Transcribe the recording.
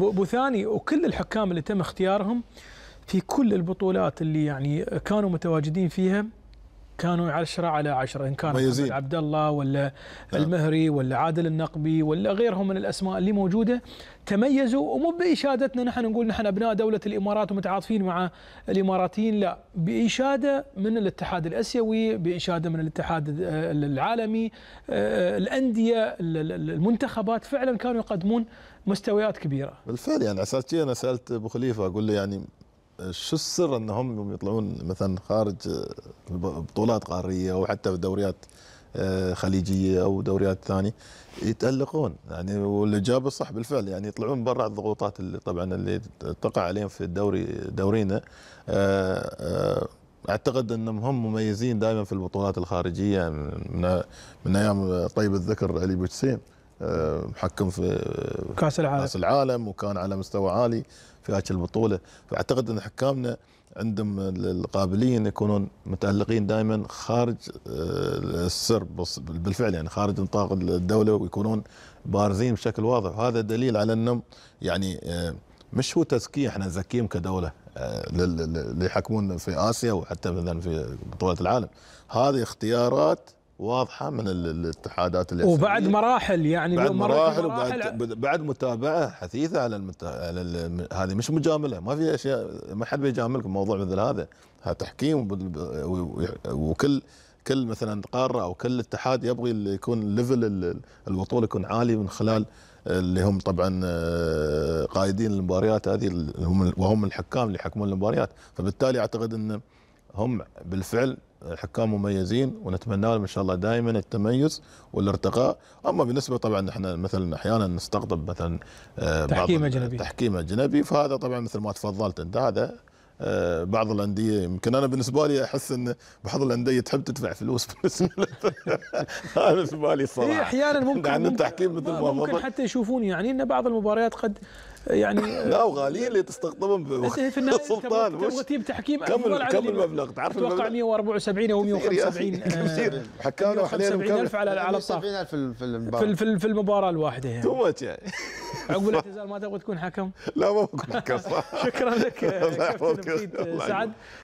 بوثاني وكل الحكام اللي تم اختيارهم في كل البطولات اللي يعني كانوا متواجدين فيها كانوا على 10 على 10 ان كان محمد عبد الله ولا نعم. المهري ولا عادل النقبي ولا غيرهم من الاسماء اللي موجوده تميزوا ومو باشادتنا نحن نقول نحن ابناء دوله الامارات ومتعاطفين مع الاماراتيين لا باشاده من الاتحاد الاسيوي باشاده من الاتحاد العالمي آه، الانديه المنتخبات فعلا كانوا يقدمون مستويات كبيره بالفعل يعني اساس انا سالت ابو خليفه اقول له يعني شو السر انهم يطلعون مثلا خارج آه، بطولات قاريه او حتى بدوريات دوريات آه، خليجيه او دوريات ثانيه يتالقون يعني والاجابه صح بالفعل يعني يطلعون برا الضغوطات اللي طبعا اللي تقع عليهم في الدوري دورينا آه، اعتقد انهم هم مميزين دائما في البطولات الخارجيه من من ايام طيب الذكر علي بوتسين آه، محكم في كاس العالم كاس العالم وكان على مستوى عالي في هذه البطوله فاعتقد ان حكامنا عندهم القابليه ان يكونون متالقين دائما خارج آه، السر بالفعل يعني خارج نطاق الدوله ويكونون بارزين بشكل واضح هذا دليل على انهم يعني آه، مش هو تزكيه احنا نزكيهم كدوله اللي يحكمون في اسيا وحتى مثلا في بطوله العالم هذه اختيارات واضحه من الاتحادات اللي وبعد مراحل يعني بعد مراحل, مراحل وبعد بعد متابعه حثيثه على, المت... على ال... هذه مش مجامله ما في اشياء ما حد بيجاملك بموضوع مثل هذا تحكيم وكل كل مثلا قاره او كل اتحاد يبغي يكون ليفل البطوله يكون عالي من خلال اللي هم طبعا آه، قائدين المباريات هذه وهم الحكام اللي يحكمون المباريات فبالتالي اعتقد ان هم بالفعل حكام مميزين ونتمنى لهم ان شاء الله دائما التميز والارتقاء، اما بالنسبه طبعا احنا مثلا احيانا نستقطب مثلا آه، تحكيم اجنبي تحكيم اجنبي فهذا طبعا مثل ما تفضلت انت هذا آه، بعض الانديه يمكن انا بالنسبه لي احس ان بعض الانديه تحب تدفع فلوس بالنسبه هذا بالنسبه لي الصراحه احيانا ممكن عند يعني التحكيم مثل ما ممكن حتى يشوفون يعني ان بعض المباريات قد يعني لا وغاليين اللي تستقطبهم هي في النهايه السلطان مش تجيب تحكيم كم كم المبلغ تعرف اتوقع 174 او 175 كثير حكانا وحلينا 70000 على على الطاقه 70000 في المباراه الواحده يعني تو ماتش يعني عقب الاعتزال ما تبغى تكون حكم؟ لا ما بكون حكم شكرا لك كابتن سعد